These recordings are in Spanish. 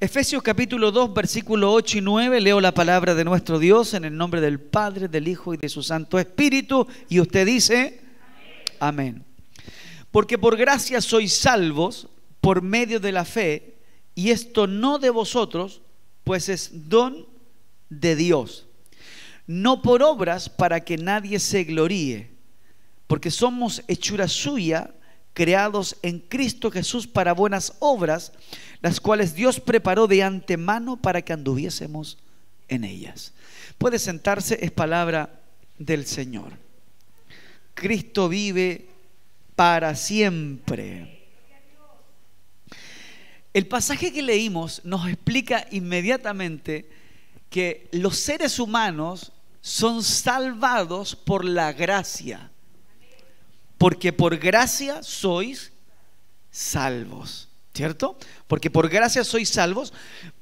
Efesios capítulo 2, versículo 8 y 9, leo la palabra de nuestro Dios en el nombre del Padre, del Hijo y de su Santo Espíritu. Y usted dice, amén. Porque por gracia sois salvos por medio de la fe, y esto no de vosotros, pues es don de Dios. No por obras para que nadie se gloríe, porque somos hechura suya, creados en Cristo Jesús para buenas obras las cuales Dios preparó de antemano para que anduviésemos en ellas. Puede sentarse, es palabra del Señor. Cristo vive para siempre. El pasaje que leímos nos explica inmediatamente que los seres humanos son salvados por la gracia, porque por gracia sois salvos. ¿Cierto? Porque por gracia sois salvos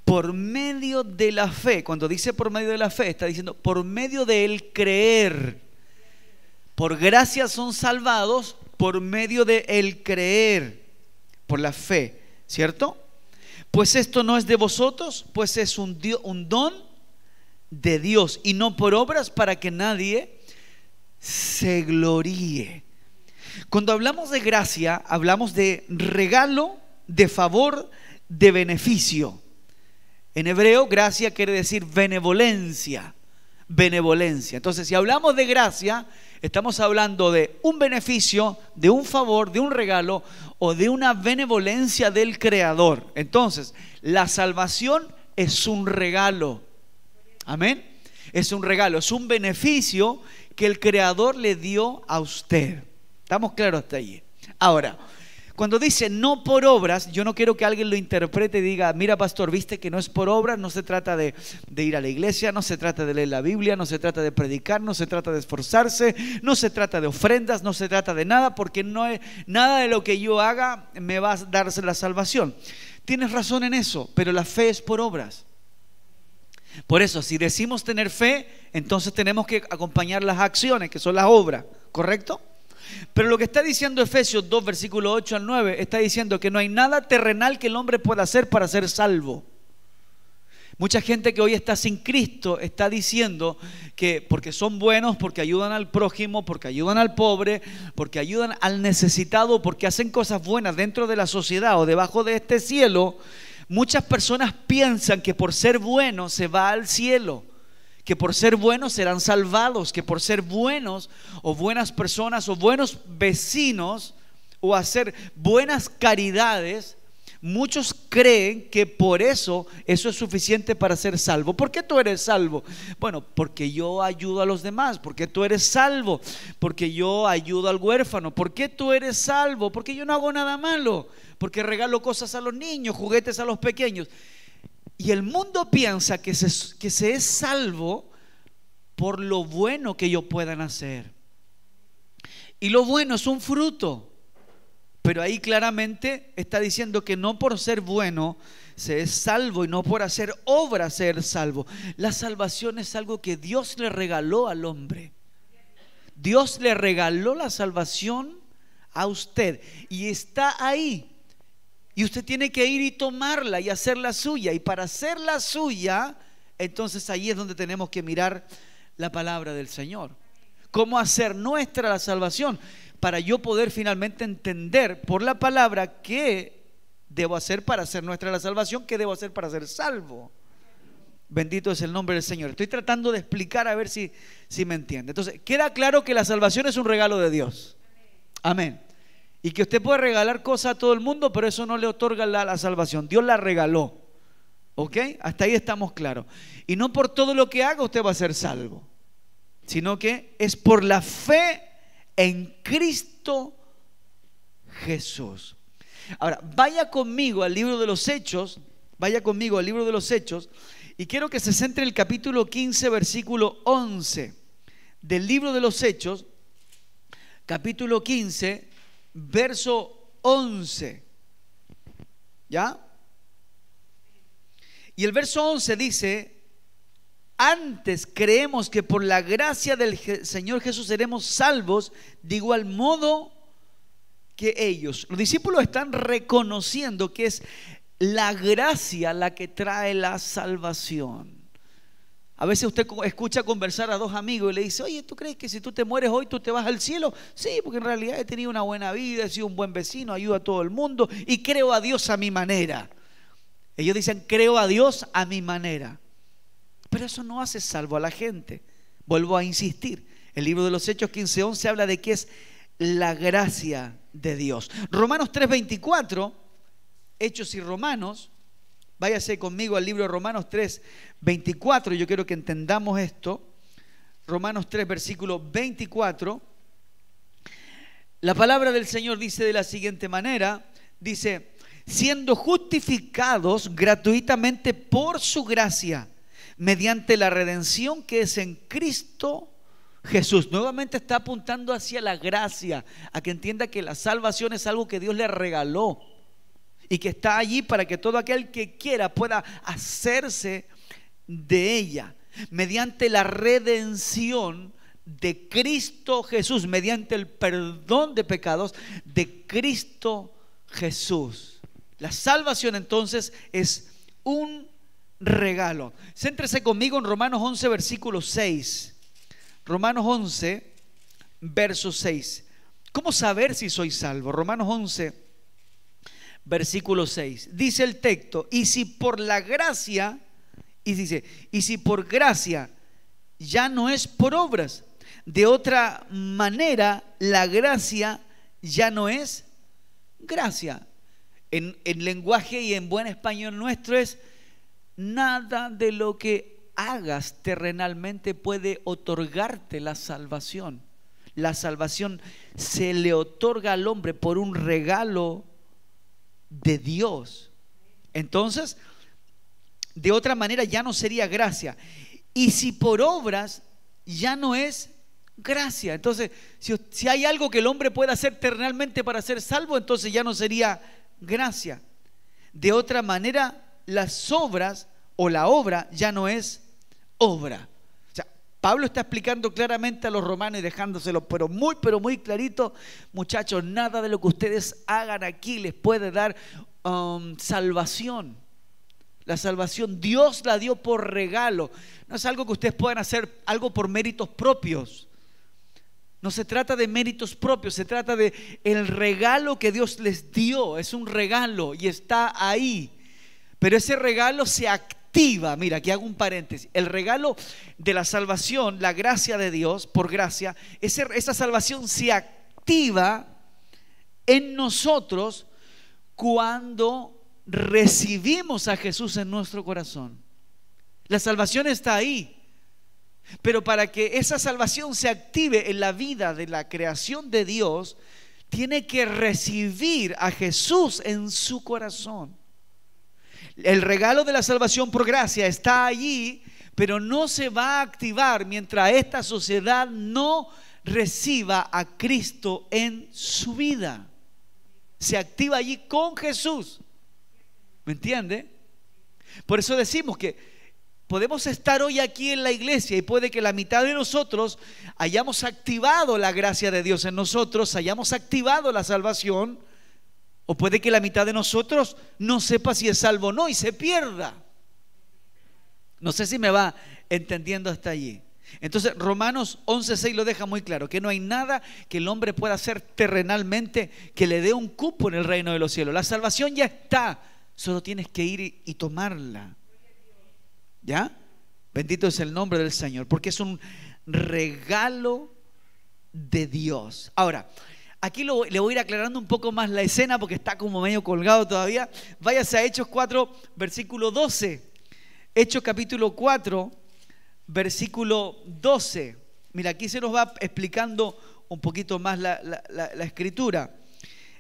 por medio de la fe. Cuando dice por medio de la fe, está diciendo por medio de el creer. Por gracia son salvados por medio de el creer, por la fe. ¿Cierto? Pues esto no es de vosotros, pues es un, un don de Dios y no por obras para que nadie se gloríe. Cuando hablamos de gracia, hablamos de regalo de favor, de beneficio. En hebreo, gracia quiere decir benevolencia. Benevolencia. Entonces, si hablamos de gracia, estamos hablando de un beneficio, de un favor, de un regalo o de una benevolencia del Creador. Entonces, la salvación es un regalo. Amén. Es un regalo, es un beneficio que el Creador le dio a usted. ¿Estamos claros hasta allí? Ahora, cuando dice no por obras, yo no quiero que alguien lo interprete y diga, mira pastor, viste que no es por obras, no se trata de, ir a la iglesia, no se trata de leer la Biblia, no se trata de predicar, no se trata de esforzarse, no se trata de ofrendas, no se trata de nada, porque no es, nada de lo que yo haga me va a darse la salvación. Tienes razón en eso, pero la fe es por obras. Por eso, si decimos tener fe, entonces tenemos que acompañar las acciones, que son las obras, ¿correcto? Pero lo que está diciendo Efesios 2, versículo 8 al 9, está diciendo que no hay nada terrenal que el hombre pueda hacer para ser salvo. Mucha gente que hoy está sin Cristo está diciendo que porque son buenos, porque ayudan al prójimo, porque ayudan al pobre, porque ayudan al necesitado, porque hacen cosas buenas dentro de la sociedad o debajo de este cielo, muchas personas piensan que por ser bueno se va al cielo que por ser buenos serán salvados, que por ser buenos o buenas personas o buenos vecinos o hacer buenas caridades, muchos creen que por eso eso es suficiente para ser salvo. ¿Por qué tú eres salvo? Bueno, porque yo ayudo a los demás, porque tú eres salvo, porque yo ayudo al huérfano, porque tú eres salvo? Porque yo no hago nada malo, porque regalo cosas a los niños, juguetes a los pequeños. Y el mundo piensa que se, que se es salvo por lo bueno que ellos puedan hacer. Y lo bueno es un fruto. Pero ahí claramente está diciendo que no por ser bueno se es salvo y no por hacer obra ser salvo. La salvación es algo que Dios le regaló al hombre. Dios le regaló la salvación a usted y está ahí y usted tiene que ir y tomarla y hacerla suya. Y para hacerla suya, entonces ahí es donde tenemos que mirar la palabra del Señor. ¿Cómo hacer nuestra la salvación? Para yo poder finalmente entender por la palabra qué debo hacer para hacer nuestra la salvación, qué debo hacer para ser salvo. Bendito es el nombre del Señor. Estoy tratando de explicar a ver si, si me entiende. Entonces, queda claro que la salvación es un regalo de Dios. Amén. Y que usted puede regalar cosas a todo el mundo, pero eso no le otorga la, salvación. Dios la regaló. ¿Ok? Hasta ahí estamos claros. Y no por todo lo que haga usted va a ser salvo, sino que es por la fe en Cristo Jesús. Ahora, vaya conmigo al libro de los Hechos, vaya conmigo al libro de los Hechos, y quiero que se centre en el capítulo 15, versículo 11 del libro de los Hechos, capítulo 15, verso 11. ¿Ya? Y el verso 11 dice, antes creemos que por la gracia del Señor Jesús seremos salvos de igual modo que ellos. Los discípulos están reconociendo que es la gracia la que trae la salvación. A veces usted escucha conversar a dos amigos y le dice, oye, ¿tú crees que si tú te mueres hoy tú te vas al cielo? Sí, porque en realidad he tenido una buena vida, he sido un buen vecino, ayudo a todo el mundo y creo a Dios a mi manera. Ellos dicen, creo a Dios a mi manera. Pero eso no hace salvo a la gente. Vuelvo a insistir. El libro de los Hechos 15.11 habla de que es la gracia de Dios. Romanos 3.24, Hechos y Romanos Váyase conmigo al libro de Romanos 3, 24. Yo quiero que entendamos esto. Romanos 3, versículo 24. La palabra del Señor dice de la siguiente manera, dice, siendo justificados gratuitamente por su gracia, mediante la redención que es en Cristo Jesús. Nuevamente está apuntando hacia la gracia, a que entienda que la salvación es algo que Dios le regaló y que está allí para que todo aquel que quiera pueda hacerse de ella mediante la redención de Cristo Jesús, mediante el perdón de pecados de Cristo Jesús. La salvación entonces es un regalo. Céntrese conmigo en Romanos 11, versículo 6. Romanos 11, verso 6. ¿Cómo saber si soy salvo? Romanos 11, versículo 6. Dice el texto, y si por la gracia, y dice, y si por gracia ya no es por obras, de otra manera la gracia ya no es gracia. En, en lenguaje y en buen español nuestro es, nada de lo que hagas terrenalmente puede otorgarte la salvación. La salvación se le otorga al hombre por un regalo de Dios. Entonces, de otra manera ya no sería gracia. Y si por obras ya no es gracia. Entonces, si, hay algo que el hombre pueda hacer terrenalmente para ser salvo, entonces ya no sería gracia. De otra manera, las obras o la obra ya no es obra. Pablo está explicando claramente a los romanos y dejándoselo, pero muy, pero muy clarito, muchachos, nada de lo que ustedes hagan aquí les puede dar um, salvación. La salvación Dios la dio por regalo. No es algo que ustedes puedan hacer algo por méritos propios. No se trata de méritos propios, se trata de el regalo que Dios les dio. Es un regalo y está ahí. Pero ese regalo se activa Mira, aquí hago un paréntesis. El regalo de la salvación, la gracia de Dios por gracia, esa salvación se activa en nosotros cuando recibimos a Jesús en nuestro corazón. La salvación está ahí. Pero para que esa salvación se active en la vida de la creación de Dios, tiene que recibir a Jesús en su corazón. El regalo de la salvación por gracia está allí, pero no se va a activar mientras esta sociedad no reciba a Cristo en su vida. Se activa allí con Jesús. ¿Me entiende? Por eso decimos que podemos estar hoy aquí en la iglesia y puede que la mitad de nosotros hayamos activado la gracia de Dios en nosotros, hayamos activado la salvación, o puede que la mitad de nosotros no sepa si es salvo o no y se pierda. No sé si me va entendiendo hasta allí. Entonces Romanos 11.6 lo deja muy claro, que no hay nada que el hombre pueda hacer terrenalmente que le dé un cupo en el reino de los cielos. La salvación ya está, solo tienes que ir y tomarla. ¿Ya? Bendito es el nombre del Señor, porque es un regalo de Dios. Ahora, Aquí le voy a ir aclarando un poco más la escena porque está como medio colgado todavía. Váyase a Hechos 4, versículo 12. Hechos capítulo 4, versículo 12. Mira, aquí se nos va explicando un poquito más la, escritura.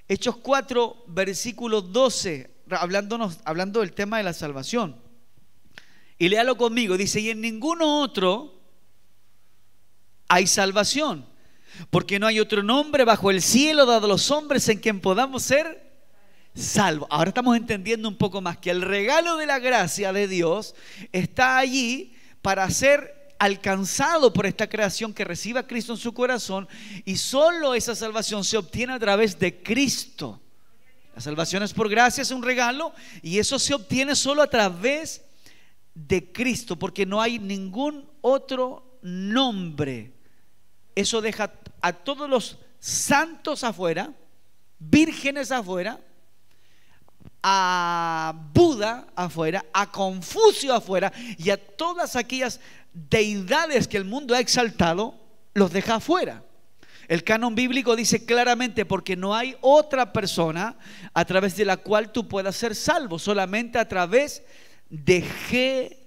Hechos 4, versículo 12, hablándonos, hablando del tema de la salvación. Y léalo conmigo, dice, y en ninguno otro hay salvación porque no hay otro nombre bajo el cielo dado a los hombres en quien podamos ser salvos. Ahora estamos entendiendo un poco más que el regalo de la gracia de Dios está allí para ser alcanzado por esta creación que reciba a Cristo en su corazón y solo esa salvación se obtiene a través de Cristo. La salvación es por gracia, es un regalo y eso se obtiene solo a través de Cristo porque no hay ningún otro nombre eso deja a todos los santos afuera, vírgenes afuera, a Buda afuera, a Confucio afuera y a todas aquellas deidades que el mundo ha exaltado, los deja afuera. El canon bíblico dice claramente, porque no hay otra persona a través de la cual tú puedas ser salvo, solamente a través de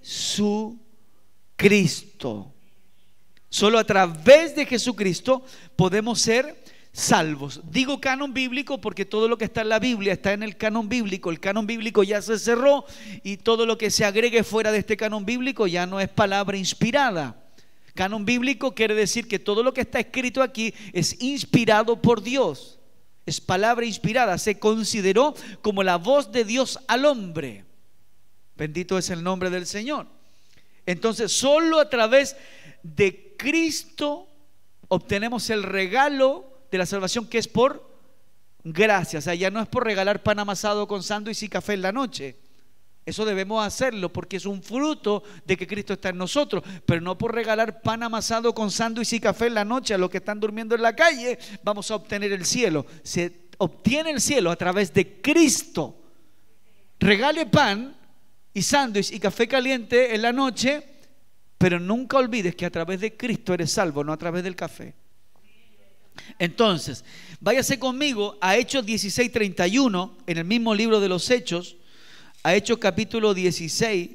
Jesucristo. Solo a través de Jesucristo podemos ser salvos. Digo canon bíblico porque todo lo que está en la Biblia está en el canon bíblico. El canon bíblico ya se cerró y todo lo que se agregue fuera de este canon bíblico ya no es palabra inspirada. Canon bíblico quiere decir que todo lo que está escrito aquí es inspirado por Dios. Es palabra inspirada. Se consideró como la voz de Dios al hombre. Bendito es el nombre del Señor. Entonces, solo a través de Cristo obtenemos el regalo de la salvación que es por gracia. O sea, ya no es por regalar pan amasado con sándwich y café en la noche. Eso debemos hacerlo porque es un fruto de que Cristo está en nosotros. Pero no por regalar pan amasado con sándwich y café en la noche a los que están durmiendo en la calle, vamos a obtener el cielo. Se obtiene el cielo a través de Cristo. Regale pan y sándwich y café caliente en la noche pero nunca olvides que a través de Cristo eres salvo, no a través del café. Entonces, váyase conmigo a Hechos 16, 31, en el mismo libro de los Hechos, a Hechos capítulo 16,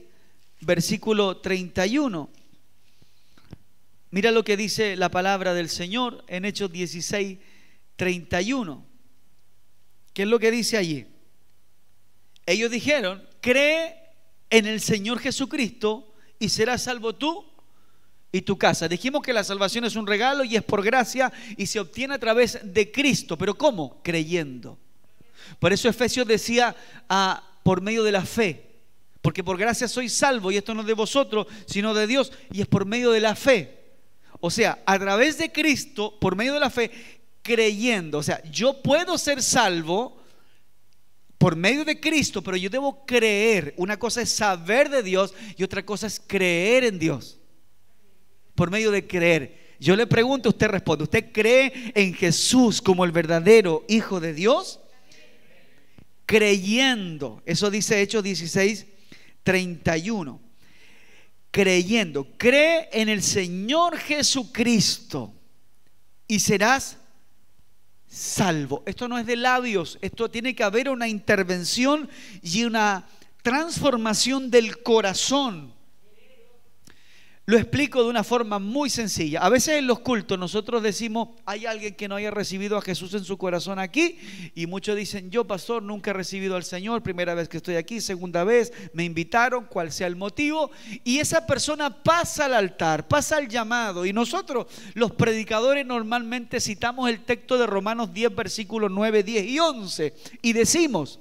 versículo 31. Mira lo que dice la palabra del Señor en Hechos 16, 31. ¿Qué es lo que dice allí? Ellos dijeron, cree en el Señor Jesucristo y serás salvo tú y tu casa. Dijimos que la salvación es un regalo y es por gracia y se obtiene a través de Cristo. Pero ¿cómo? Creyendo. Por eso Efesios decía a ah, por medio de la fe. Porque por gracia soy salvo y esto no es de vosotros, sino de Dios y es por medio de la fe. O sea, a través de Cristo, por medio de la fe, creyendo. O sea, yo puedo ser salvo por medio de Cristo, pero yo debo creer. Una cosa es saber de Dios y otra cosa es creer en Dios. Por medio de creer. Yo le pregunto, usted responde, ¿usted cree en Jesús como el verdadero Hijo de Dios? Creyendo, eso dice Hechos 16, 31. Creyendo, cree en el Señor Jesucristo y serás salvo. Esto no es de labios, esto tiene que haber una intervención y una transformación del corazón lo explico de una forma muy sencilla. A veces en los cultos nosotros decimos, hay alguien que no haya recibido a Jesús en su corazón aquí, y muchos dicen, yo pastor, nunca he recibido al Señor, primera vez que estoy aquí, segunda vez, me invitaron, cual sea el motivo, y esa persona pasa al altar, pasa al llamado, y nosotros los predicadores normalmente citamos el texto de Romanos 10, versículos 9, 10 y 11, y decimos,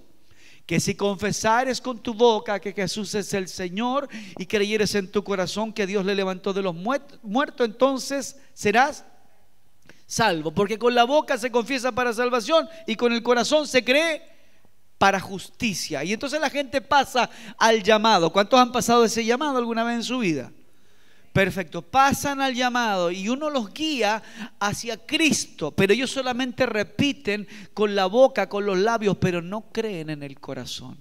que si confesares con tu boca que Jesús es el Señor y creyeres en tu corazón que Dios le levantó de los muertos, entonces serás salvo. Porque con la boca se confiesa para salvación y con el corazón se cree para justicia. Y entonces la gente pasa al llamado. ¿Cuántos han pasado ese llamado alguna vez en su vida? Perfecto. Pasan al llamado y uno los guía hacia Cristo, pero ellos solamente repiten con la boca, con los labios, pero no creen en el corazón.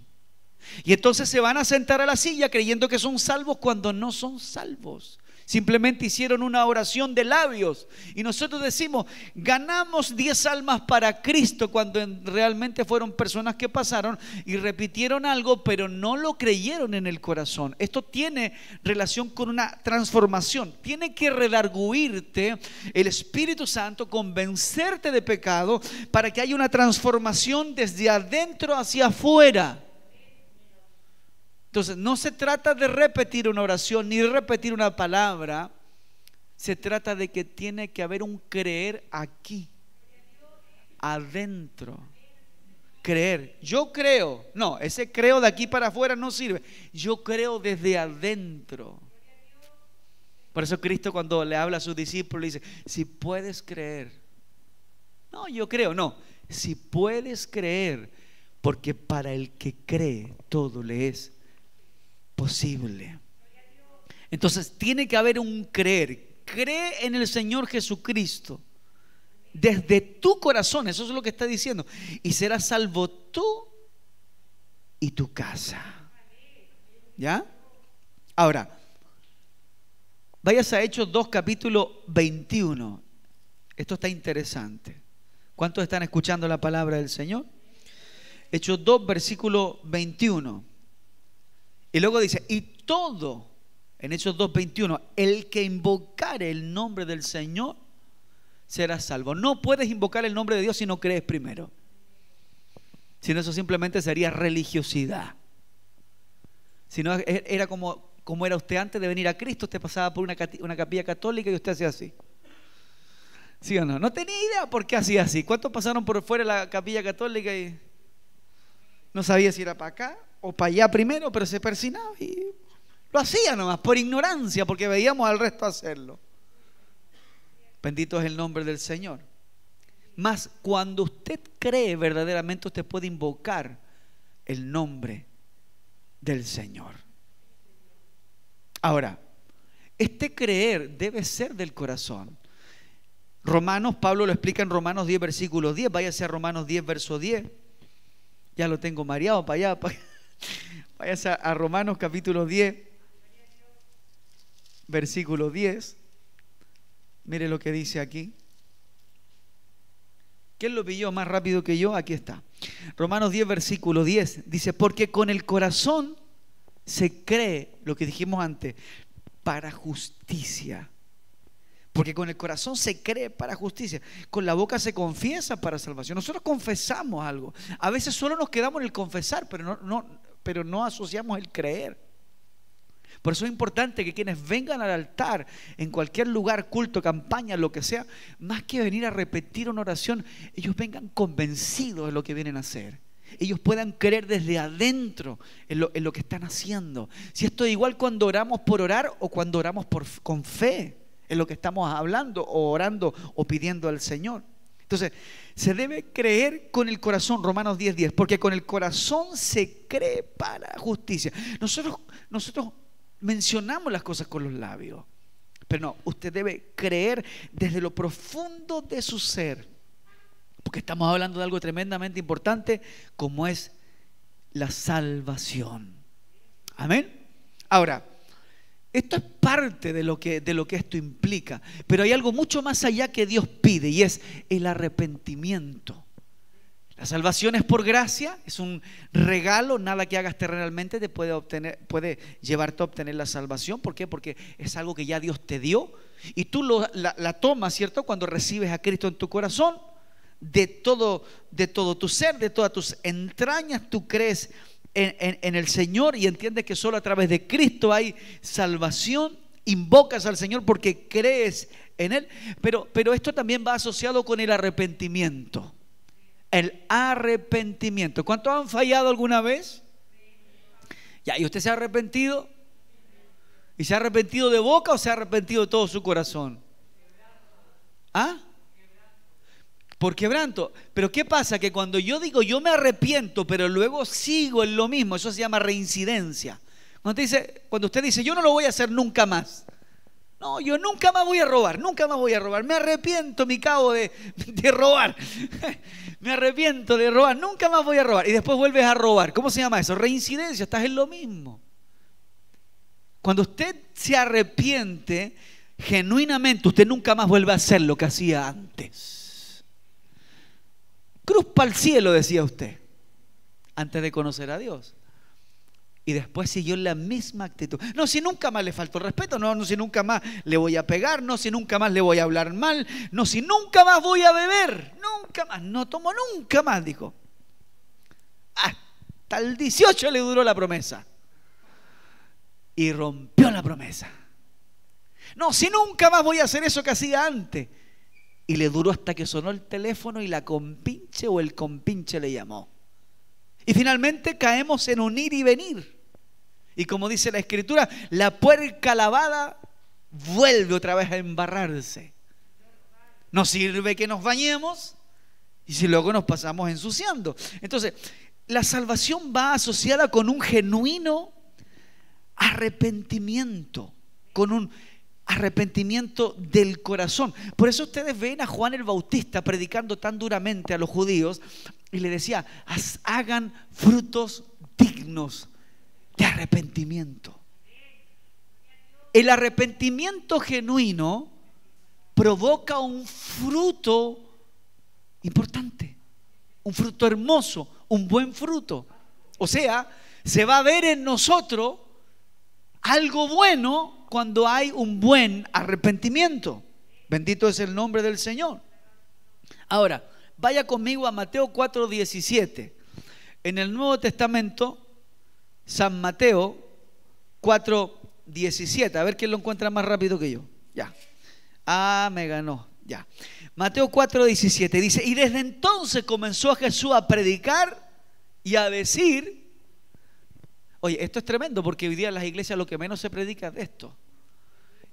Y entonces se van a sentar a la silla creyendo que son salvos cuando no son salvos. Simplemente hicieron una oración de labios. Y nosotros decimos, ganamos 10 almas para Cristo cuando realmente fueron personas que pasaron y repitieron algo, pero no lo creyeron en el corazón. Esto tiene relación con una transformación. Tiene que redarguirte el Espíritu Santo, convencerte de pecado para que haya una transformación desde adentro hacia afuera. Entonces, no se trata de repetir una oración ni repetir una palabra. Se trata de que tiene que haber un creer aquí, adentro. Creer. Yo creo. No, ese creo de aquí para afuera no sirve. Yo creo desde adentro. Por eso Cristo cuando le habla a sus discípulos dice, si puedes creer. No, yo creo, no. Si puedes creer, porque para el que cree todo le es posible. Entonces tiene que haber un creer. Cree en el Señor Jesucristo desde tu corazón, eso es lo que está diciendo, y serás salvo tú y tu casa. ¿Ya? Ahora, vayas a Hechos 2, capítulo 21. Esto está interesante. ¿Cuántos están escuchando la palabra del Señor? Hechos 2, versículo 21. Y luego dice, y todo, en Hechos 2.21, el que invocare el nombre del Señor será salvo. No puedes invocar el nombre de Dios si no crees primero. Si no, eso simplemente sería religiosidad. Si no, e-, era como, como era usted antes de venir a Cristo, usted pasaba por una, una capilla católica y usted hacía así. ¿Sí o no? No tenía idea por qué hacía así. ¿Cuántos pasaron por fuera de la capilla católica y... No sabía si era para acá o para allá primero, pero se persinaba y lo hacía nomás por ignorancia, porque veíamos al resto hacerlo. Bendito es el nombre del Señor. Mas cuando usted cree verdaderamente, usted puede invocar el nombre del Señor. Ahora, este creer debe ser del corazón. Romanos, Pablo lo explica en Romanos 10, versículo 10. Váyase a Romanos 10, verso 10. Ya lo tengo mareado para allá. Para... a Romanos capítulo 10, versículo 10. Mire lo que dice aquí. ¿Quién lo pilló más rápido que yo? Aquí está. Romanos 10, versículo 10. Dice, porque con el corazón se cree, lo que dijimos antes, para justicia. Porque con el corazón se cree para justicia, con la boca se confiesa para salvación. Nosotros confesamos algo. A veces solo nos quedamos en el confesar, pero no, no, pero no asociamos el creer. Por eso es importante que quienes vengan al altar, en cualquier lugar, culto, campaña, lo que sea, más que venir a repetir una oración, ellos vengan convencidos de lo que vienen a hacer ellos puedan creer desde adentro en lo, en lo, que están haciendo. Si esto es igual cuando oramos por orar o cuando oramos por, con fe es lo que estamos hablando o orando o pidiendo al Señor. Entonces, se debe creer con el corazón, Romanos 10:10, 10, porque con el corazón se cree para justicia. Nosotros, nosotros mencionamos las cosas con los labios, pero no, usted debe creer desde lo profundo de su ser, porque estamos hablando de algo tremendamente importante como es la salvación. Amén. Ahora, esto es parte de lo, que, de lo que esto implica, pero hay algo mucho más allá que Dios pide y es el arrepentimiento. La salvación es por gracia, es un regalo, nada que hagas terrenalmente te puede, obtener, puede llevarte a obtener la salvación. ¿Por qué? Porque es algo que ya Dios te dio y tú la, la, tomas, ¿cierto? Cuando recibes a Cristo en tu corazón, de todo, de todo tu ser, de todas tus entrañas, tú crees en, el Señor y entiendes que solo a través de Cristo hay salvación, invocas al Señor porque crees en Él. Pero, pero esto también va asociado con el arrepentimiento. El arrepentimiento. ¿Cuántos han fallado alguna vez? Ya, ¿y usted se ha arrepentido? ¿Y se ha arrepentido de boca o se ha arrepentido de todo su corazón? ¿Ah? por quebranto. Pero ¿qué pasa? Que cuando yo digo yo me arrepiento, pero luego sigo en lo mismo, eso se llama reincidencia. Cuando, dice, cuando usted dice yo no lo voy a hacer nunca más. No, yo nunca más voy a robar, nunca más voy a robar. Me arrepiento, mi cabo, de, de robar. me arrepiento de robar, nunca más voy a robar. Y después vuelves a robar. ¿Cómo se llama eso? Reincidencia, estás en lo mismo. Cuando usted se arrepiente genuinamente, usted nunca más vuelve a hacer lo que hacía antes cruz para el cielo, decía usted, antes de conocer a Dios. Y después siguió la misma actitud. No, si nunca más le faltó respeto, no, no, si nunca más le voy a pegar, no, si nunca más le voy a hablar mal, no, si nunca más voy a beber, nunca más, no tomo nunca más, dijo. Hasta el 18 le duró la promesa. Y rompió la promesa. No, si nunca más voy a hacer eso que hacía antes. Y le duró hasta que sonó el teléfono y la compinche o el compinche le llamó. Y finalmente caemos en unir y venir. Y como dice la escritura, la puerca lavada vuelve otra vez a embarrarse. No sirve que nos bañemos y si luego nos pasamos ensuciando. Entonces, la salvación va asociada con un genuino arrepentimiento, con un arrepentimiento del corazón. Por eso ustedes ven a Juan el Bautista predicando tan duramente a los judíos y le decía, hagan frutos dignos de arrepentimiento. El arrepentimiento genuino provoca un fruto importante, un fruto hermoso, un buen fruto. O sea, se va a ver en nosotros algo bueno cuando hay un buen arrepentimiento. Bendito es el nombre del Señor. Ahora, vaya conmigo a Mateo 4:17. En el Nuevo Testamento, San Mateo 4:17. A ver quién lo encuentra más rápido que yo. Ya. Ah, me ganó. Ya. Mateo 4:17 dice, y desde entonces comenzó Jesús a predicar y a decir, oye, esto es tremendo porque hoy día en las iglesias lo que menos se predica es de esto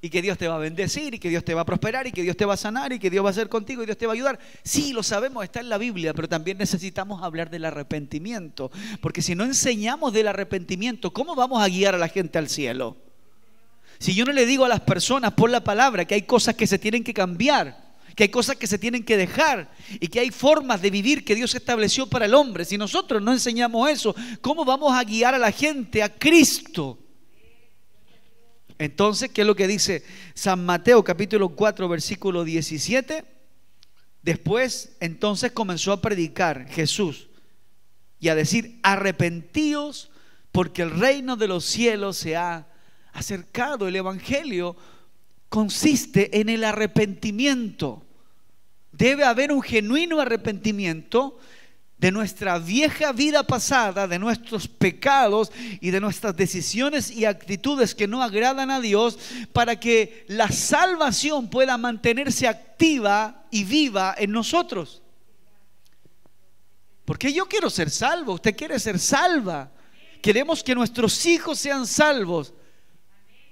y que Dios te va a bendecir y que Dios te va a prosperar y que Dios te va a sanar y que Dios va a ser contigo y Dios te va a ayudar. Sí, lo sabemos, está en la Biblia, pero también necesitamos hablar del arrepentimiento, porque si no enseñamos del arrepentimiento, ¿cómo vamos a guiar a la gente al cielo? Si yo no le digo a las personas por la palabra que hay cosas que se tienen que cambiar, que hay cosas que se tienen que dejar y que hay formas de vivir que Dios estableció para el hombre, si nosotros no enseñamos eso, ¿cómo vamos a guiar a la gente a Cristo? Entonces, ¿qué es lo que dice San Mateo capítulo 4, versículo 17? Después, entonces comenzó a predicar Jesús y a decir, arrepentíos porque el reino de los cielos se ha acercado. El Evangelio consiste en el arrepentimiento. Debe haber un genuino arrepentimiento de nuestra vieja vida pasada, de nuestros pecados y de nuestras decisiones y actitudes que no agradan a Dios, para que la salvación pueda mantenerse activa y viva en nosotros. Porque yo quiero ser salvo, usted quiere ser salva. Queremos que nuestros hijos sean salvos.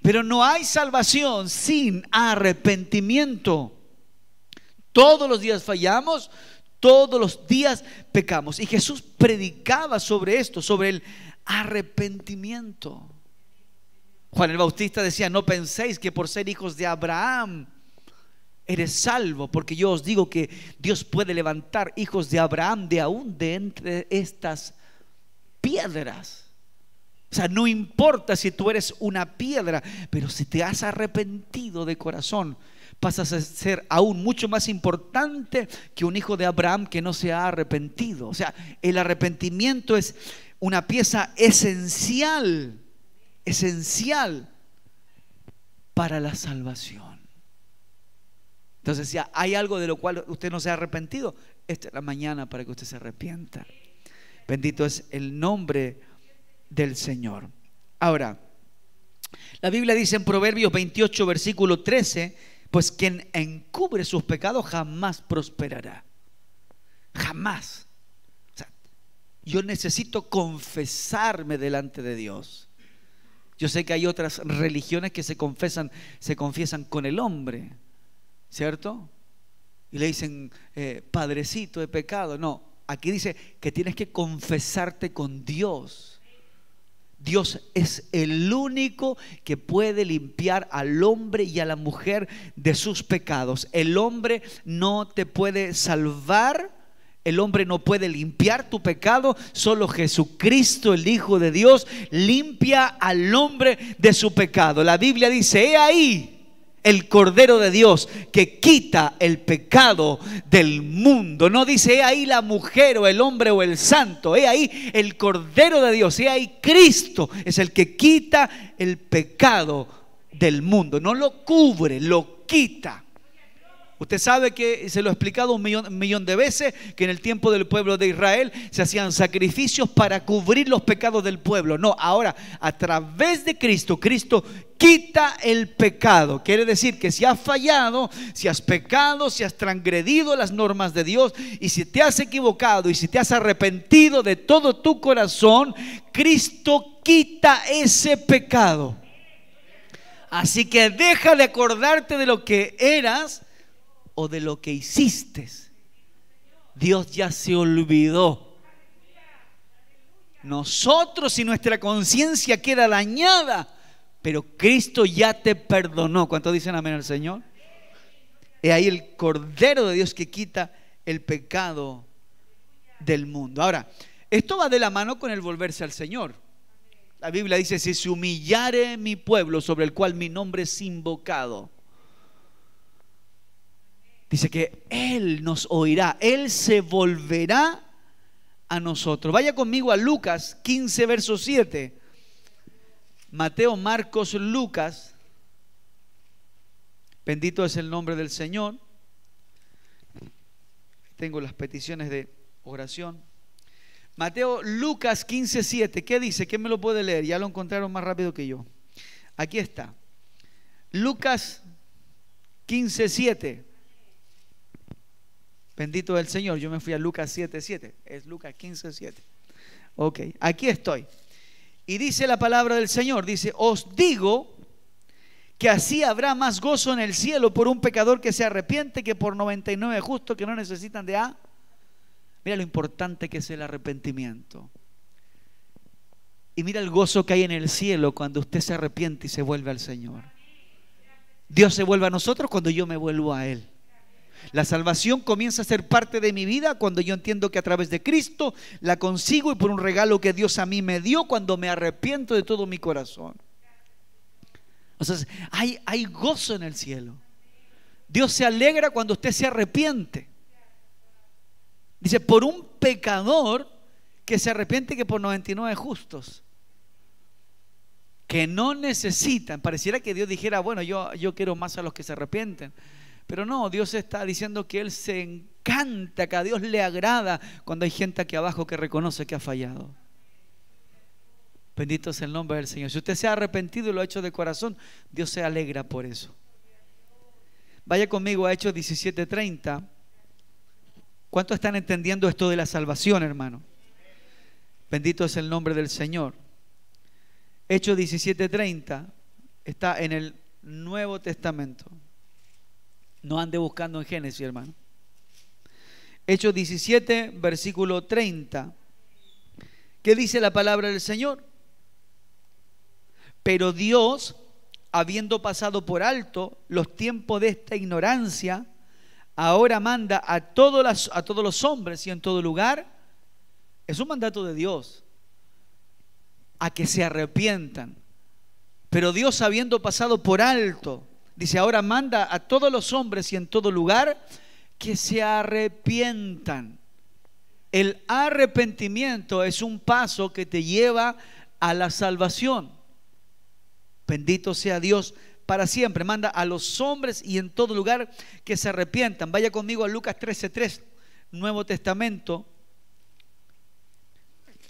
Pero no hay salvación sin arrepentimiento. Todos los días fallamos, todos los días pecamos. Y Jesús predicaba sobre esto, sobre el arrepentimiento. Juan el Bautista decía, no penséis que por ser hijos de Abraham eres salvo, porque yo os digo que Dios puede levantar hijos de Abraham de aún de entre estas piedras. O sea, no importa si tú eres una piedra, pero si te has arrepentido de corazón, pasas a ser aún mucho más importante que un hijo de Abraham que no se ha arrepentido. O sea, el arrepentimiento es una pieza esencial, esencial para la salvación. Entonces, si hay algo de lo cual usted no se ha arrepentido, esta es la mañana para que usted se arrepienta. Bendito es el nombre del Señor. Ahora, la Biblia dice en Proverbios 28, versículo 13, pues quien encubre sus pecados jamás prosperará. Jamás. yo necesito confesarme delante de Dios. Yo sé que hay otras religiones que se confesan, se confiesan con el hombre, ¿cierto? Y le dicen, eh, padrecito de pecado. No, aquí dice que tienes que confesarte con Dios. Dios es el único que puede limpiar al hombre y a la mujer de sus pecados. El hombre no te puede salvar. El hombre no puede limpiar tu pecado, solo Jesucristo, el Hijo de Dios, limpia al hombre de su pecado. La Biblia dice, he ahí, el Cordero de Dios que quita el pecado del mundo. No dice, ahí la mujer o el hombre o el santo, he ahí el Cordero de Dios, he ahí Cristo, es el que quita el pecado del mundo. No lo cubre, lo quita. Usted sabe que se lo he explicado un millón, de veces, que en el tiempo del pueblo de Israel se hacían sacrificios para cubrir los pecados del pueblo. No, ahora a través de Cristo, Cristo quita el pecado. Quiere decir que si has fallado, si has pecado, si has transgredido las normas de Dios y si te has equivocado y si te has arrepentido de todo tu corazón, Cristo quita ese pecado. Así que deja de acordarte de lo que eras o de lo que hiciste, Dios ya se olvidó. Nosotros y nuestra conciencia queda dañada, pero Cristo ya te perdonó. ¿Cuántos dicen amén al Señor? Es ahí el Cordero de Dios que quita el pecado del mundo. Ahora, esto va de la mano con el volverse al Señor. La Biblia dice, si se humillare mi pueblo sobre el cual mi nombre es invocado, Dice que Él nos oirá, Él se volverá a nosotros. Vaya conmigo a Lucas 15, verso 7. Mateo, Marcos, Lucas. Bendito es el nombre del Señor. Tengo las peticiones de oración. Mateo, Lucas 15, 7. ¿Qué dice? ¿Quién me lo puede leer? Ya lo encontraron más rápido que yo. Aquí está. Lucas 15, 7. Bendito el Señor. Yo me fui a Lucas 7.7 Es Lucas 15, 7. Ok, aquí estoy. Y dice la palabra del Señor, dice, os digo que así habrá más gozo en el cielo por un pecador que se arrepiente que por 99 justos que no necesitan de A. Mira lo importante que es el arrepentimiento. Y mira el gozo que hay en el cielo cuando usted se arrepiente y se vuelve al Señor. Dios se vuelve a nosotros cuando yo me vuelvo a Él. La salvación comienza a ser parte de mi vida cuando yo entiendo que a través de Cristo la consigo y por un regalo que Dios a mí me dio cuando me arrepiento de todo mi corazón. O sea, hay, hay gozo en el cielo. Dios se alegra cuando usted se arrepiente. Dice, por un pecador que se arrepiente que por 99 justos. Que no necesitan. Pareciera que Dios dijera, bueno, yo, yo quiero más a los que se arrepienten. Pero no, Dios está diciendo que Él se encanta, que a Dios le agrada cuando hay gente aquí abajo que reconoce que ha fallado. Bendito es el nombre del Señor. Si usted se ha arrepentido y lo ha hecho de corazón, Dios se alegra por eso. Vaya conmigo a Hechos 17:30. ¿Cuánto están entendiendo esto de la salvación, hermano? Bendito es el nombre del Señor. Hechos 17:30 está en el Nuevo Testamento. No ande buscando en Génesis, hermano. Hechos 17, versículo 30. ¿Qué dice la palabra del Señor? Pero Dios, habiendo pasado por alto los tiempos de esta ignorancia, ahora manda a, todos a todos los hombres y en todo lugar, es un mandato de Dios, a que se arrepientan. Pero Dios, habiendo pasado por alto Dice, ahora manda a todos los hombres y en todo lugar que se arrepientan. El arrepentimiento es un paso que te lleva a la salvación. Bendito sea Dios para siempre. Manda a los hombres y en todo lugar que se arrepientan. Vaya conmigo a Lucas 13:3, Nuevo Testamento.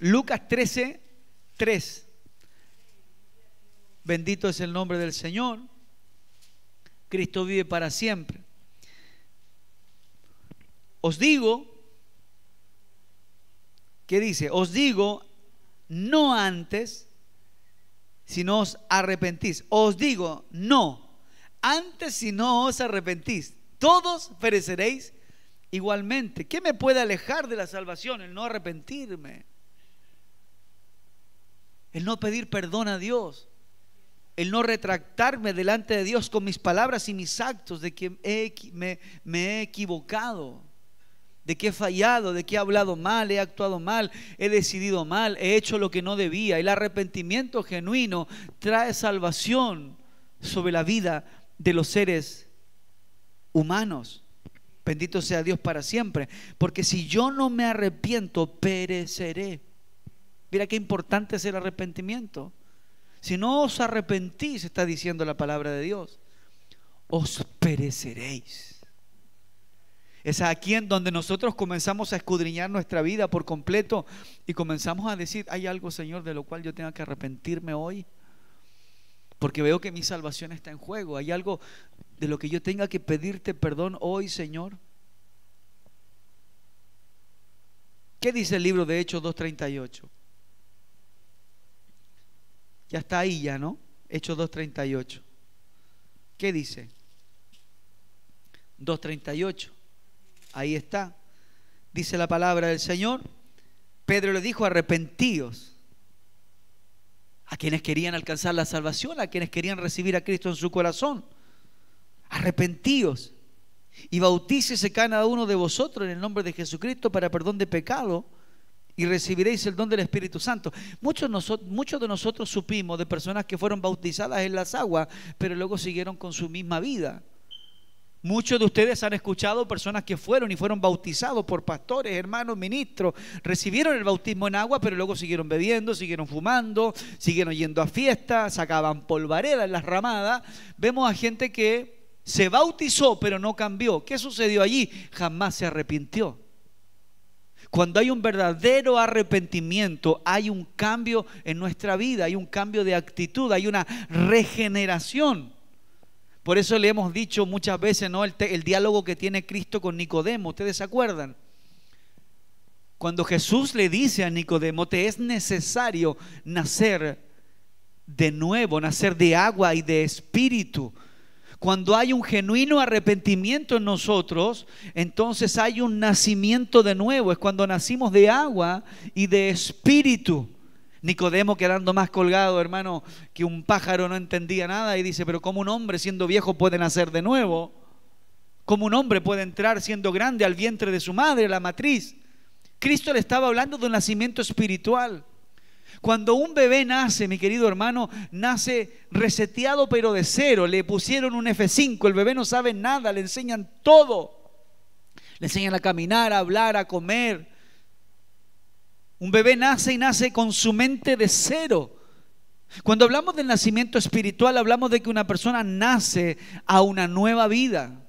Lucas 13:3. Bendito es el nombre del Señor. Cristo vive para siempre. Os digo, ¿qué dice? Os digo, no antes, si no os arrepentís. Os digo, no, antes si no os arrepentís. Todos pereceréis igualmente. ¿Qué me puede alejar de la salvación? El no arrepentirme. El no pedir perdón a Dios el no retractarme delante de Dios con mis palabras y mis actos de que me, me, he equivocado, de que he fallado, de que he hablado mal, he actuado mal, he decidido mal, he hecho lo que no debía. El arrepentimiento genuino trae salvación sobre la vida de los seres humanos. Bendito sea Dios para siempre, porque si yo no me arrepiento, pereceré. Mira qué importante es el arrepentimiento. Si no os arrepentís, está diciendo la palabra de Dios, os pereceréis. Es aquí en donde nosotros comenzamos a escudriñar nuestra vida por completo y comenzamos a decir, hay algo Señor de lo cual yo tenga que arrepentirme hoy, porque veo que mi salvación está en juego, hay algo de lo que yo tenga que pedirte perdón hoy Señor. ¿Qué dice el libro de Hechos 2.38? Ya está ahí ya, ¿no? Hechos 2.38. ¿Qué dice? 2.38. Ahí está. Dice la palabra del Señor. Pedro le dijo, arrepentíos. A quienes querían alcanzar la salvación, a quienes querían recibir a Cristo en su corazón. Arrepentíos. Y bautícese cada uno de vosotros en el nombre de Jesucristo para perdón de pecado y recibiréis el don del Espíritu Santo. Muchos, de nosotros supimos de personas que fueron bautizadas en las aguas, pero luego siguieron con su misma vida. Muchos de ustedes han escuchado personas que fueron y fueron bautizados por pastores, hermanos, ministros, recibieron el bautismo en agua, pero luego siguieron bebiendo, siguieron fumando, siguieron yendo a fiestas, sacaban polvareda en las ramadas. Vemos a gente que se bautizó, pero no cambió. ¿Qué sucedió allí? Jamás se arrepintió. Cuando hay un verdadero arrepentimiento, hay un cambio en nuestra vida, hay un cambio de actitud, hay una regeneración. Por eso le hemos dicho muchas veces ¿no? el, el diálogo que tiene Cristo con Nicodemo, ¿ustedes se acuerdan? Cuando Jesús le dice a Nicodemo, te es necesario nacer de nuevo, nacer de agua y de espíritu. Cuando hay un genuino arrepentimiento en nosotros, entonces hay un nacimiento de nuevo. Es cuando nacimos de agua y de espíritu. Nicodemo quedando más colgado, hermano, que un pájaro no entendía nada y dice, pero ¿cómo un hombre siendo viejo puede nacer de nuevo? ¿Cómo un hombre puede entrar siendo grande al vientre de su madre, la matriz? Cristo le estaba hablando de un nacimiento espiritual. Cuando un bebé nace, mi querido hermano, nace reseteado pero de cero. Le pusieron un F5, el bebé no sabe nada, le enseñan todo. Le enseñan a caminar, a hablar, a comer. Un bebé nace y nace con su mente de cero. Cuando hablamos del nacimiento espiritual, hablamos de que una persona nace a una nueva vida.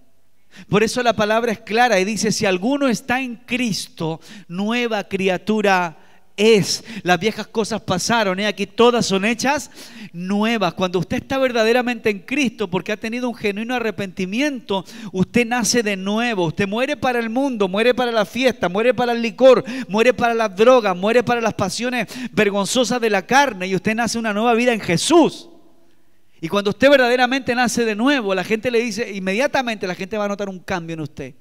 Por eso la palabra es clara y dice, si alguno está en Cristo, nueva criatura es. Las viejas cosas pasaron, y ¿eh? aquí todas son hechas nuevas. Cuando usted está verdaderamente en Cristo porque ha tenido un genuino arrepentimiento, usted nace de nuevo, usted muere para el mundo, muere para la fiesta, muere para el licor, muere para las drogas, muere para las pasiones vergonzosas de la carne y usted nace una nueva vida en Jesús. Y cuando usted verdaderamente nace de nuevo, la gente le dice, inmediatamente la gente va a notar un cambio en usted.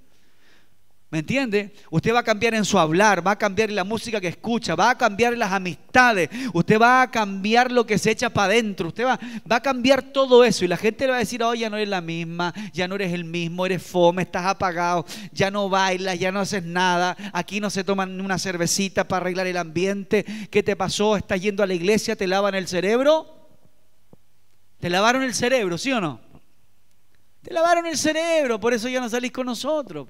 ¿Me entiende? Usted va a cambiar en su hablar, va a cambiar en la música que escucha, va a cambiar en las amistades, usted va a cambiar lo que se echa para adentro, usted va, va, a cambiar todo eso y la gente le va a decir, oh, ya no eres la misma, ya no eres el mismo, eres fome, estás apagado, ya no bailas, ya no haces nada, aquí no se toman una cervecita para arreglar el ambiente, ¿qué te pasó? ¿Estás yendo a la iglesia? ¿Te lavan el cerebro? ¿Te lavaron el cerebro, sí o no? Te lavaron el cerebro, por eso ya no salís con nosotros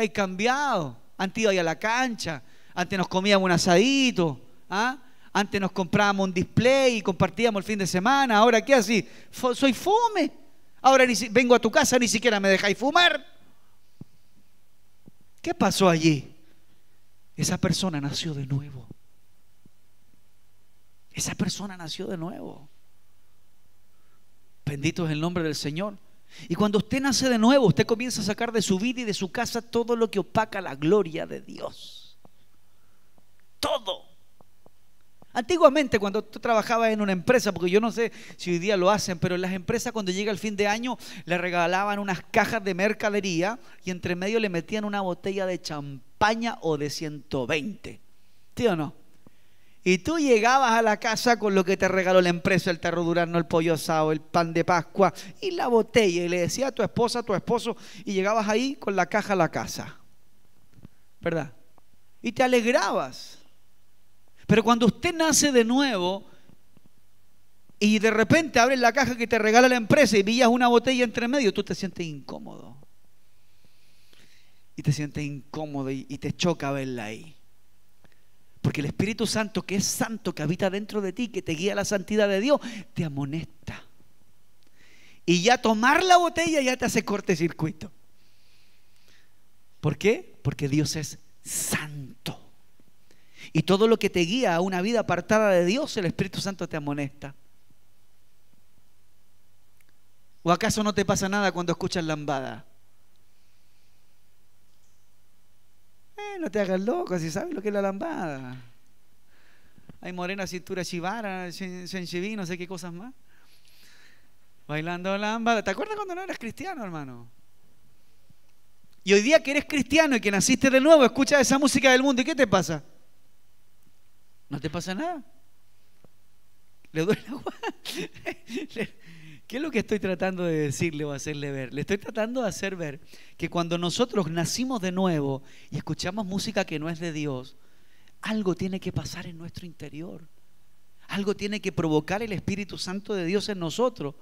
ahí cambiado Antes iba a la cancha, antes nos comíamos un asadito, ¿ah? antes nos comprábamos un display y compartíamos el fin de semana. Ahora, ¿qué así? soy fome. Ahora vengo a tu casa, ni siquiera me dejáis fumar. ¿Qué pasó allí? Esa persona nació de nuevo. Esa persona nació de nuevo. Bendito es el nombre del Señor. Y cuando usted nace de nuevo, usted comienza a sacar de su vida y de su casa todo lo que opaca la gloria de Dios. Todo. Antiguamente, cuando usted trabajaba en una empresa, porque yo no sé si hoy día lo hacen, pero en las empresas cuando llega el fin de año le regalaban unas cajas de mercadería y entre medio le metían una botella de champaña o de 120. ¿Sí o no? Y tú llegabas a la casa con lo que te regaló la empresa, el tarro durano, el pollo asado, el pan de Pascua y la botella. Y le decía a tu esposa, a tu esposo, y llegabas ahí con la caja a la casa. ¿Verdad? Y te alegrabas. Pero cuando usted nace de nuevo y de repente abres la caja que te regala la empresa y pillas una botella entre medio, tú te sientes incómodo. Y te sientes incómodo y te choca verla ahí. Porque el Espíritu Santo, que es santo, que habita dentro de ti, que te guía a la santidad de Dios, te amonesta. Y ya tomar la botella ya te hace cortecircuito. ¿Por qué? Porque Dios es santo. Y todo lo que te guía a una vida apartada de Dios, el Espíritu Santo te amonesta. ¿O acaso no te pasa nada cuando escuchas lambada? Eh, no te hagas loco, si sabes lo que es la lambada. Hay morena, cintura chivara, no sé qué cosas más. Bailando lambada. ¿Te acuerdas cuando no eras cristiano, hermano? Y hoy día que eres cristiano y que naciste de nuevo, escuchas esa música del mundo. ¿Y qué te pasa? No te pasa nada. Le duele la ¿Qué es lo que estoy tratando de decirle o hacerle ver? Le estoy tratando de hacer ver que cuando nosotros nacimos de nuevo y escuchamos música que no es de Dios, algo tiene que pasar en nuestro interior. Algo tiene que provocar el Espíritu Santo de Dios en nosotros.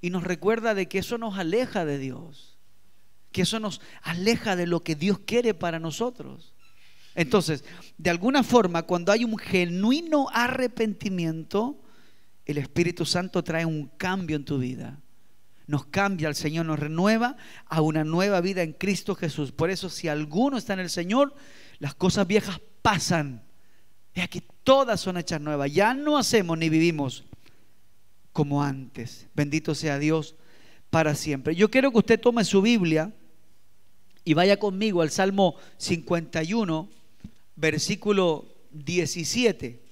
Y nos recuerda de que eso nos aleja de Dios. Que eso nos aleja de lo que Dios quiere para nosotros. Entonces, de alguna forma, cuando hay un genuino arrepentimiento, el Espíritu Santo trae un cambio en tu vida. Nos cambia, el Señor nos renueva a una nueva vida en Cristo Jesús. Por eso si alguno está en el Señor, las cosas viejas pasan. y aquí todas son hechas nuevas. Ya no hacemos ni vivimos como antes. Bendito sea Dios para siempre. Yo quiero que usted tome su Biblia y vaya conmigo al Salmo 51, versículo 17.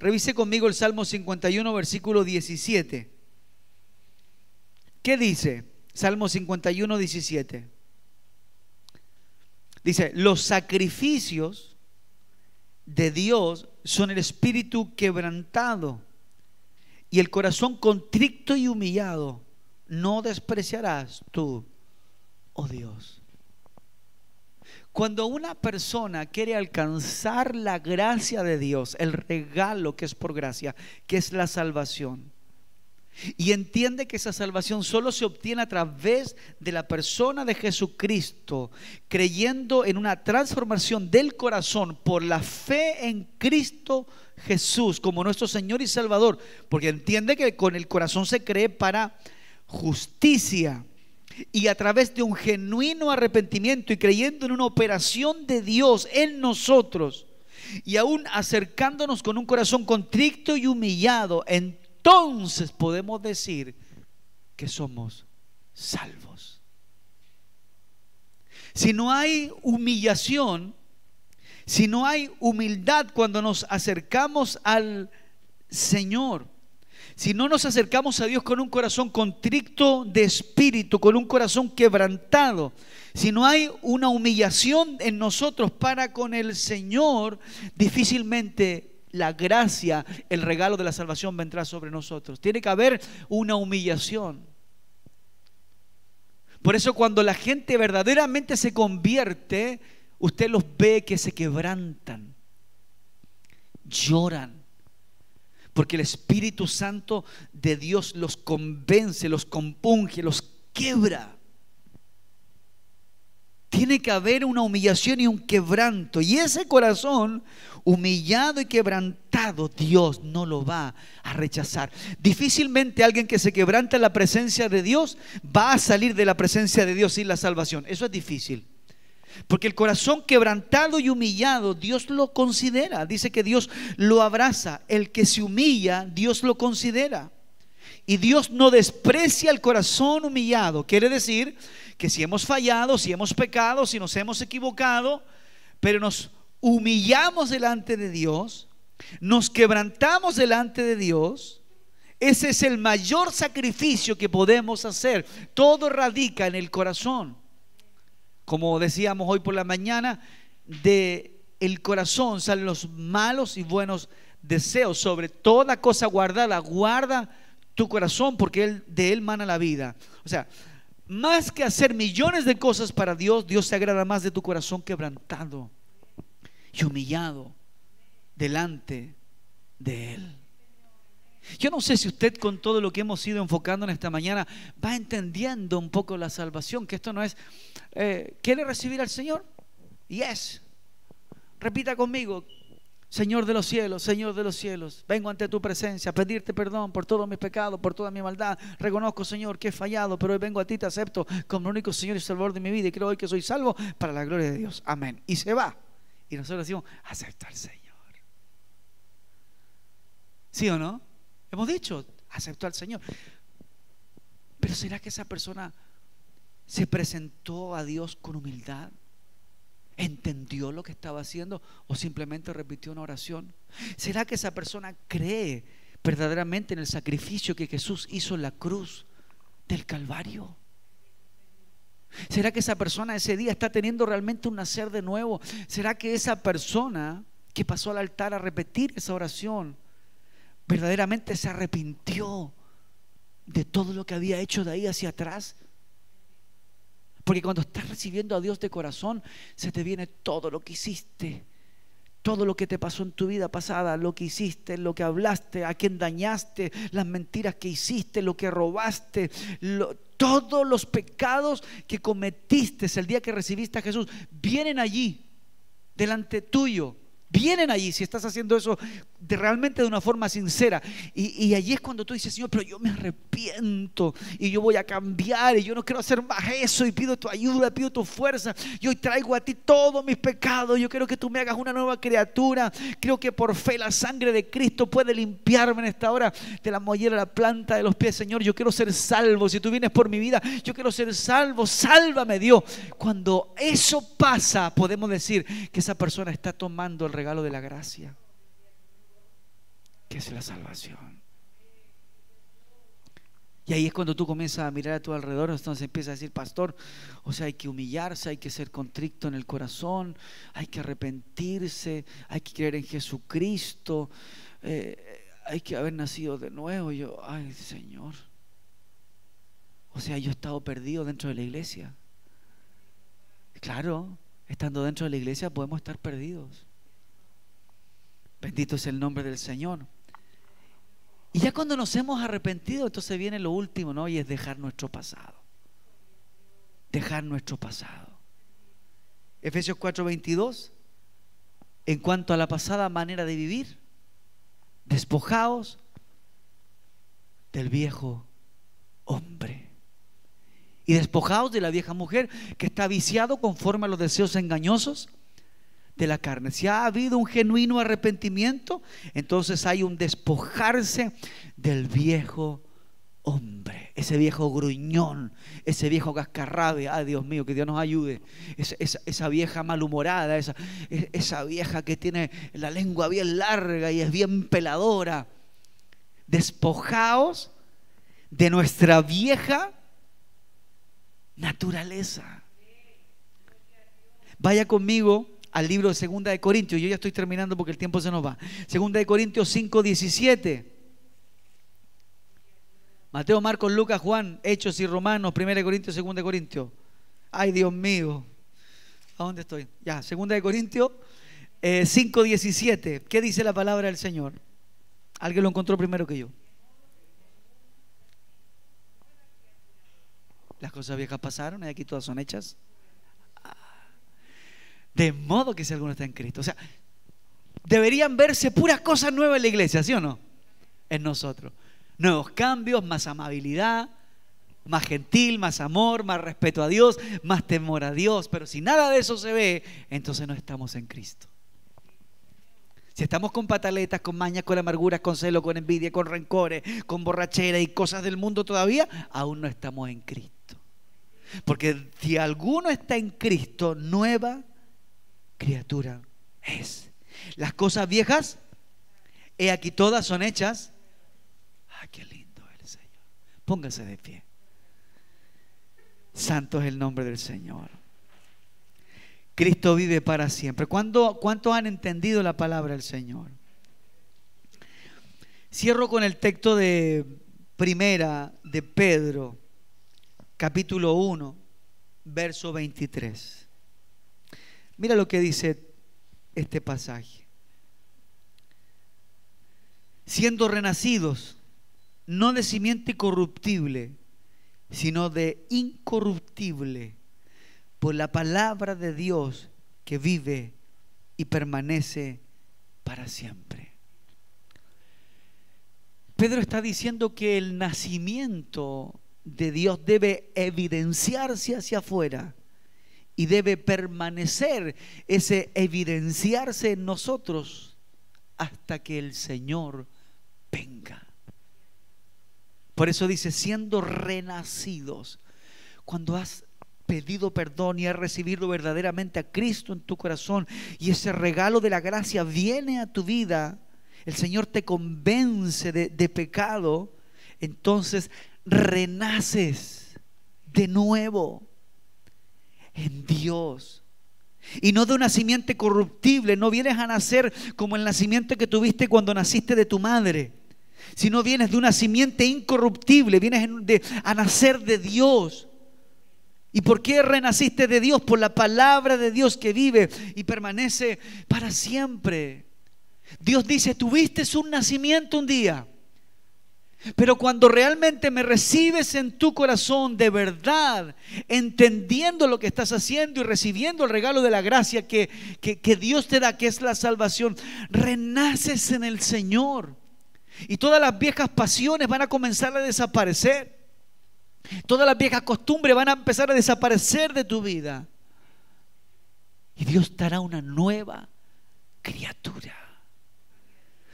Revise conmigo el Salmo 51, versículo 17. ¿Qué dice Salmo 51, 17? Dice, los sacrificios de Dios son el espíritu quebrantado y el corazón contrito y humillado no despreciarás tú, oh Dios. Cuando una persona quiere alcanzar la gracia de Dios, el regalo que es por gracia, que es la salvación, y entiende que esa salvación solo se obtiene a través de la persona de Jesucristo, creyendo en una transformación del corazón por la fe en Cristo Jesús como nuestro Señor y Salvador, porque entiende que con el corazón se cree para justicia y a través de un genuino arrepentimiento y creyendo en una operación de Dios en nosotros y aún acercándonos con un corazón contrito y humillado, entonces podemos decir que somos salvos. Si no hay humillación, si no hay humildad cuando nos acercamos al Señor, si no nos acercamos a Dios con un corazón contricto de espíritu, con un corazón quebrantado, si no hay una humillación en nosotros para con el Señor, difícilmente la gracia, el regalo de la salvación vendrá sobre nosotros. Tiene que haber una humillación. Por eso cuando la gente verdaderamente se convierte, usted los ve que se quebrantan, lloran, porque el Espíritu Santo de Dios los convence, los compunge, los quebra Tiene que haber una humillación y un quebranto. Y ese corazón humillado y quebrantado, Dios no lo va a rechazar. Difícilmente alguien que se quebranta en la presencia de Dios va a salir de la presencia de Dios sin la salvación. Eso es difícil. Porque el corazón quebrantado y humillado, Dios lo considera. Dice que Dios lo abraza. El que se humilla, Dios lo considera. Y Dios no desprecia el corazón humillado. Quiere decir que si hemos fallado, si hemos pecado, si nos hemos equivocado, pero nos humillamos delante de Dios, nos quebrantamos delante de Dios, ese es el mayor sacrificio que podemos hacer. Todo radica en el corazón como decíamos hoy por la mañana, de el corazón salen los malos y buenos deseos. Sobre toda cosa guardada, guarda tu corazón porque él, de él mana la vida. O sea, más que hacer millones de cosas para Dios, Dios se agrada más de tu corazón quebrantado y humillado delante de Él. Yo no sé si usted con todo lo que hemos ido enfocando en esta mañana va entendiendo un poco la salvación, que esto no es eh, ¿quiere recibir al Señor? Yes. Repita conmigo, Señor de los cielos, Señor de los cielos, vengo ante tu presencia a pedirte perdón por todos mis pecados, por toda mi maldad. Reconozco, Señor, que he fallado, pero hoy vengo a ti, te acepto como el único Señor y Salvador de mi vida y creo hoy que soy salvo para la gloria de Dios. Amén. Y se va. Y nosotros decimos, acepta al Señor. ¿Sí o no? Hemos dicho, acepto al Señor. Pero ¿será que esa persona se presentó a Dios con humildad? ¿Entendió lo que estaba haciendo o simplemente repitió una oración? ¿Será que esa persona cree verdaderamente en el sacrificio que Jesús hizo en la cruz del Calvario? ¿Será que esa persona ese día está teniendo realmente un nacer de nuevo? ¿Será que esa persona que pasó al altar a repetir esa oración verdaderamente se arrepintió de todo lo que había hecho de ahí hacia atrás? Porque cuando estás recibiendo a Dios de corazón, se te viene todo lo que hiciste, todo lo que te pasó en tu vida pasada, lo que hiciste, lo que hablaste, a quien dañaste, las mentiras que hiciste, lo que robaste, todos los pecados que cometiste el día que recibiste a Jesús, vienen allí, delante tuyo. Vienen allí si estás haciendo eso realmente de una forma sincera. Y, allí es cuando tú dices, Señor, pero yo me arrepiento y yo voy a cambiar y yo no quiero hacer más eso y pido tu ayuda, pido tu fuerza. Yo traigo a ti todos mis pecados. Yo quiero que tú me hagas una nueva criatura. Creo que por fe la sangre de Cristo puede limpiarme en esta hora de la mollera, la planta de los pies. Señor, yo quiero ser salvo. Si tú vienes por mi vida, yo quiero ser salvo. Sálvame Dios. Cuando eso pasa, podemos decir que esa persona está tomando el regalo de la gracia, que es la salvación. Y ahí es cuando tú comienzas a mirar a tu alrededor, entonces empieza a decir, pastor, o sea, hay que humillarse, hay que ser contricto en el corazón, hay que arrepentirse, hay que creer en Jesucristo, eh, hay que haber nacido de nuevo. Yo, ay Señor, o sea, yo he estado perdido dentro de la iglesia. Claro, estando dentro de la iglesia podemos estar perdidos. Bendito es el nombre del Señor. Y ya cuando nos hemos arrepentido, entonces viene lo último, ¿no? Y es dejar nuestro pasado. Dejar nuestro pasado. Efesios 4:22, en cuanto a la pasada manera de vivir, despojaos del viejo hombre. Y despojaos de la vieja mujer que está viciado conforme a los deseos engañosos de la carne. Si ha habido un genuino arrepentimiento, entonces hay un despojarse del viejo hombre, ese viejo gruñón, ese viejo cascarrabe, ay Dios mío, que Dios nos ayude, esa, vieja malhumorada, esa, esa vieja que tiene la lengua bien larga y es bien peladora. Despojaos de nuestra vieja naturaleza. Vaya conmigo al libro de Segunda de Corintios. Yo ya estoy terminando porque el tiempo se nos va. Segunda de Corintios 5, 17. Mateo, Marcos, Lucas, Juan, Hechos y Romanos, Primera de Corintios, Segunda de Corintios. Ay, Dios mío. ¿A dónde estoy? Ya, Segunda de Corintios eh, 5, 17. ¿Qué dice la palabra del Señor? Alguien lo encontró primero que yo. Las cosas viejas pasaron y ¿eh? aquí todas son hechas. De modo que si alguno está en Cristo. O sea, deberían verse puras cosas nuevas en la iglesia, ¿sí o no? En nosotros. Nuevos cambios, más amabilidad, más gentil, más amor, más respeto a Dios, más temor a Dios. Pero si nada de eso se ve, entonces no estamos en Cristo. Si estamos con pataletas, con mañas, con amarguras, con celo, con envidia, con rencores, con borrachera y cosas del mundo todavía, aún no estamos en Cristo. Porque si alguno está en Cristo, nueva criatura es. Las cosas viejas, he aquí todas son hechas. ¡Ah, qué lindo el Señor! Póngase de pie. Santo es el nombre del Señor. Cristo vive para siempre. ¿Cuántos han entendido la palabra del Señor? Cierro con el texto de primera de Pedro, capítulo 1, verso 23. Mira lo que dice este pasaje. Siendo renacidos, no de simiente corruptible, sino de incorruptible, por la palabra de Dios que vive y permanece para siempre. Pedro está diciendo que el nacimiento de Dios debe evidenciarse hacia afuera y debe permanecer ese evidenciarse en nosotros hasta que el Señor venga. Por eso dice, siendo renacidos, cuando has pedido perdón y has recibido verdaderamente a Cristo en tu corazón y ese regalo de la gracia viene a tu vida, el Señor te convence de, pecado, entonces renaces de nuevo en Dios. Y no de una simiente corruptible, no vienes a nacer como el nacimiento que tuviste cuando naciste de tu madre, sino vienes de una simiente incorruptible, vienes a nacer de Dios. ¿Y por qué renaciste de Dios? Por la palabra de Dios que vive y permanece para siempre. Dios dice, tuviste un nacimiento un día. Pero cuando realmente me recibes en tu corazón de verdad, entendiendo lo que estás haciendo y recibiendo el regalo de la gracia que, Dios te da, que es la salvación, renaces en el Señor. Y todas las viejas pasiones van a comenzar a desaparecer. Todas las viejas costumbres van a empezar a desaparecer de tu vida. Y Dios te hará una nueva criatura.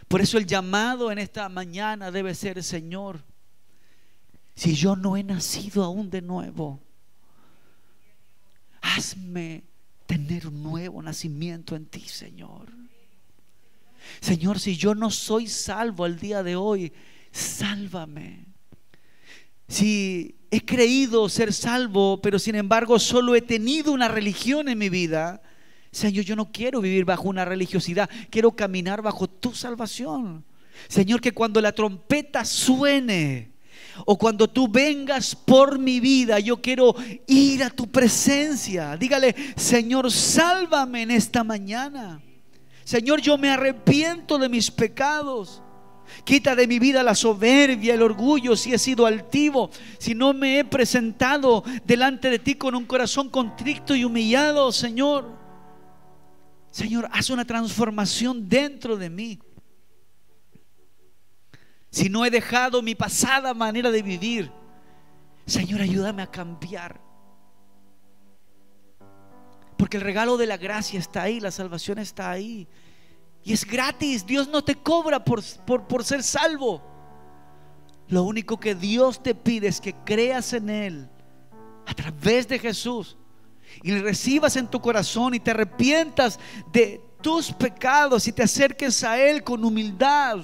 Por eso el llamado en esta mañana debe ser, Señor, si yo no he nacido aún de nuevo, hazme tener un nuevo nacimiento en ti, Señor. Señor, si yo no soy salvo al día de hoy, sálvame. Si he creído ser salvo, pero sin embargo solo he tenido una religión en mi vida, Señor, yo no quiero vivir bajo una religiosidad, quiero caminar bajo tu salvación. Señor, que cuando la trompeta suene o cuando tú vengas por mi vida, yo quiero ir a tu presencia. Dígale, Señor, sálvame en esta mañana. Señor, yo me arrepiento de mis pecados. Quita de mi vida la soberbia, el orgullo, si he sido altivo, si no me he presentado delante de ti con un corazón contrito y humillado, Señor. Señor, haz una transformación dentro de mí. Si no he dejado mi pasada manera de vivir, Señor, ayúdame a cambiar. Porque el regalo de la gracia está ahí, la salvación está ahí. Y es gratis, Dios no te cobra por, por ser salvo. Lo único que Dios te pide es que creas en Él a través de Jesús y recibas en tu corazón y te arrepientas de tus pecados y te acerques a Él con humildad,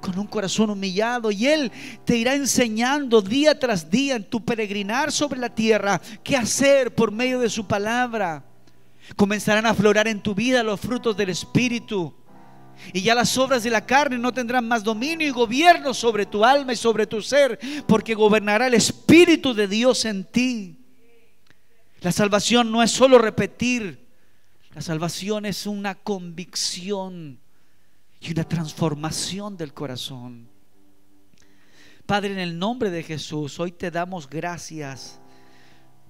con un corazón humillado. Y Él te irá enseñando día tras día en tu peregrinar sobre la tierra qué hacer por medio de su palabra. Comenzarán a aflorar en tu vida los frutos del Espíritu. Y ya las obras de la carne no tendrán más dominio y gobierno sobre tu alma y sobre tu ser, porque gobernará el Espíritu de Dios en ti. La salvación no es solo repetir, la salvación es una convicción y una transformación del corazón. Padre, en el nombre de Jesús, hoy te damos gracias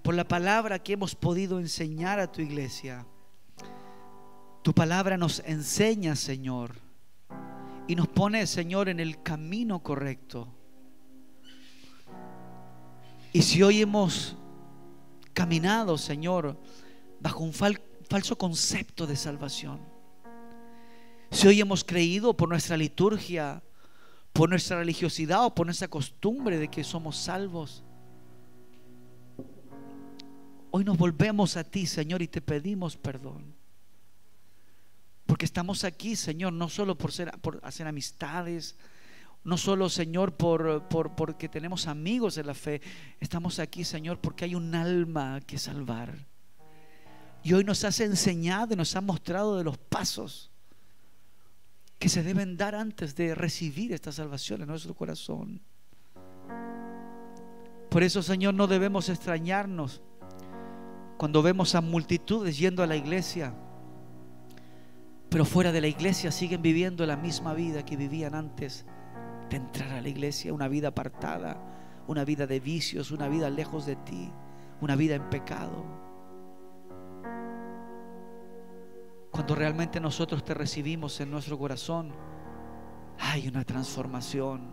por la palabra que hemos podido enseñar a tu iglesia. Tu palabra nos enseña, Señor, y nos pone, Señor, en el camino correcto. Y si hoy hemos caminado, Señor, bajo un falso concepto de salvación. Si hoy hemos creído por nuestra liturgia, por nuestra religiosidad o por nuestra costumbre de que somos salvos, hoy nos volvemos a ti, Señor, y te pedimos perdón. Porque estamos aquí, Señor, no solo por, ser, por hacer amistades, no solo, Señor, por, porque tenemos amigos en la fe. Estamos aquí, Señor, porque hay un alma que salvar. Y hoy nos has enseñado y nos has mostrado de los pasos que se deben dar antes de recibir esta salvación en nuestro corazón. Por eso, Señor, no debemos extrañarnos cuando vemos a multitudes yendo a la iglesia, pero fuera de la iglesia siguen viviendo la misma vida que vivían antes de entrar a la iglesia, una vida apartada, una vida de vicios, una vida lejos de ti, una vida en pecado. Cuando realmente nosotros te recibimos en nuestro corazón, hay una transformación,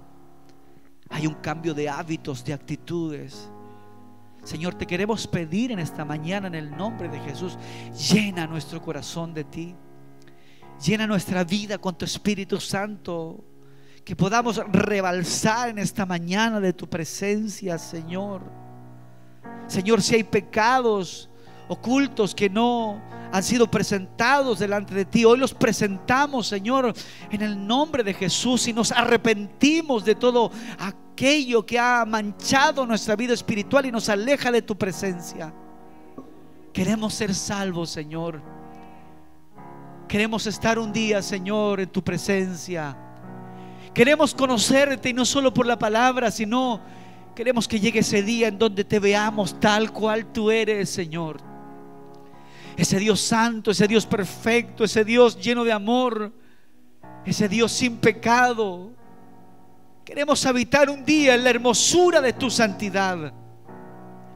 hay un cambio de hábitos, de actitudes. Señor, te queremos pedir en esta mañana en el nombre de Jesús, llena nuestro corazón de ti. Llena nuestra vida con tu Espíritu Santo que podamos rebalsar en esta mañana de tu presencia, Señor. Señor, si hay pecados ocultos que no han sido presentados delante de ti, hoy los presentamos, Señor, en el nombre de Jesús y nos arrepentimos de todo aquello que ha manchado nuestra vida espiritual y nos aleja de tu presencia. Queremos ser salvos, Señor. Queremos estar un día, Señor, en tu presencia Queremos conocerte y no solo por la palabra, sino queremos que llegue ese día en donde te veamos tal cual tú eres, Señor. Ese Dios santo, ese Dios perfecto, ese Dios lleno de amor, ese Dios sin pecado. Queremos habitar un día en la hermosura de tu santidad.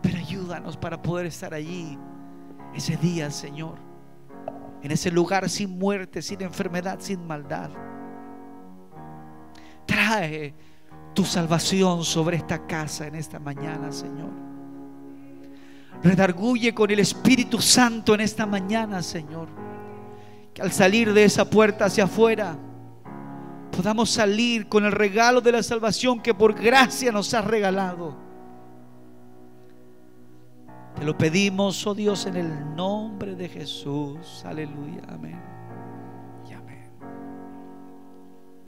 Pero ayúdanos para poder estar allí ese día, Señor. En ese lugar sin muerte, sin enfermedad, sin maldad. Trae tu salvación sobre esta casa en esta mañana, Señor. Redarguye con el Espíritu Santo en esta mañana, Señor. Que al salir de esa puerta hacia afuera, podamos salir con el regalo de la salvación que por gracia nos has regalado. Te lo pedimos, oh Dios, en el nombre de Jesús. Aleluya, amén.